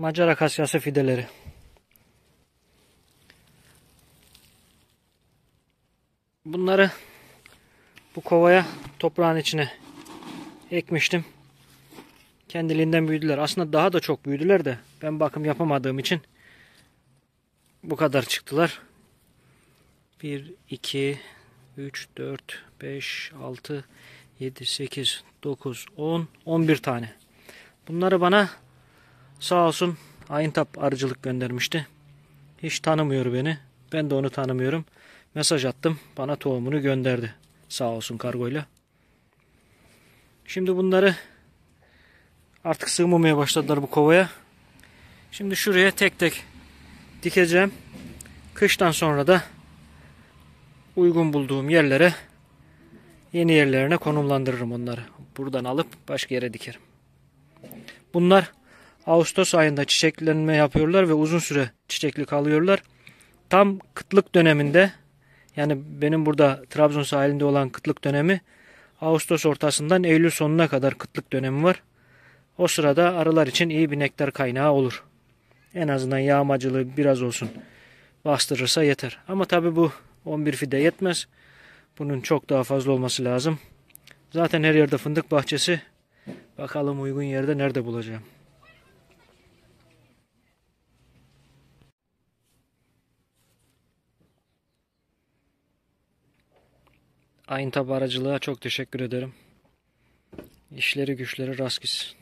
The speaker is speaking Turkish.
Macar akasyası fideleri. Bunları bu kovaya toprağın içine ekmiştim. Kendiliğinden büyüdüler. Aslında daha da çok büyüdüler de ben bakım yapamadığım için bu kadar çıktılar. 1, 2, 3, 4, 5, 6, 7, 8, 9, 10, 11 tane. Bunları bana Sağ olsun Ayıntap arıcılık göndermişti. Hiç tanımıyor beni. Ben de onu tanımıyorum. Mesaj attım. Bana tohumunu gönderdi. Sağ olsun kargoyla. Şimdi bunları artık sığmamaya başladılar bu kovaya. Şimdi şuraya tek tek dikeceğim. Kıştan sonra da uygun bulduğum yerlere yeni yerlerine konumlandırırım onları. Buradan alıp başka yere dikerim. Bunlar Ağustos ayında çiçeklenme yapıyorlar ve uzun süre çiçekli kalıyorlar. Tam kıtlık döneminde yani benim burada Trabzon sahilinde olan kıtlık dönemi Ağustos ortasından Eylül sonuna kadar kıtlık dönemi var. O sırada arılar için iyi bir nektar kaynağı olur. En azından yağmacılığı biraz olsun bastırırsa yeter. Ama tabi bu 11 fide yetmez. Bunun çok daha fazla olması lazım. Zaten her yerde fındık bahçesi. Bakalım uygun yerde nerede bulacağım. Aynı tabi aracılığa çok teşekkür ederim. İşleri güçleri rast gitsin.